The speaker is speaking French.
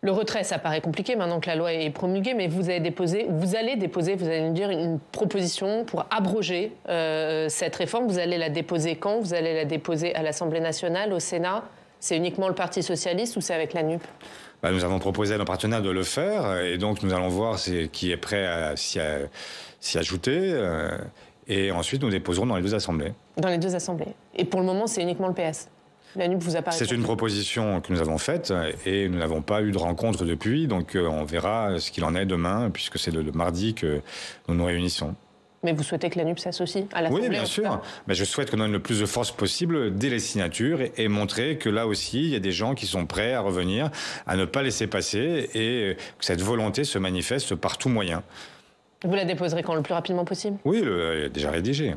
Le retrait, ça paraît compliqué maintenant que la loi est promulguée, mais vous avez déposé, vous allez déposer, vous allez nous dire une proposition pour abroger euh, cette réforme. Vous allez la déposer quand Vous allez la déposer à l'Assemblée nationale, au Sénat C'est uniquement le Parti socialiste ou c'est avec la NUP bah, nous avons proposé à nos partenaires de le faire euh, et donc nous allons voir qui est prêt à s'y ajouter. Euh, et ensuite, nous déposerons dans les deux assemblées. Dans les deux assemblées. Et pour le moment, c'est uniquement le PS c'est une proposition que nous avons faite et nous n'avons pas eu de rencontre depuis, donc euh, on verra ce qu'il en est demain, puisque c'est le, mardi que nous nous réunissons. Mais vous souhaitez que la NUP s'associe à la Oui, bien sûr. Mais je souhaite qu'on donne le plus de force possible dès les signatures et, montrer que là aussi, il y a des gens qui sont prêts à revenir, à ne pas laisser passer et que cette volonté se manifeste par tout moyen. Vous la déposerez quand le plus rapidement possible Oui, elle est déjà rédigée.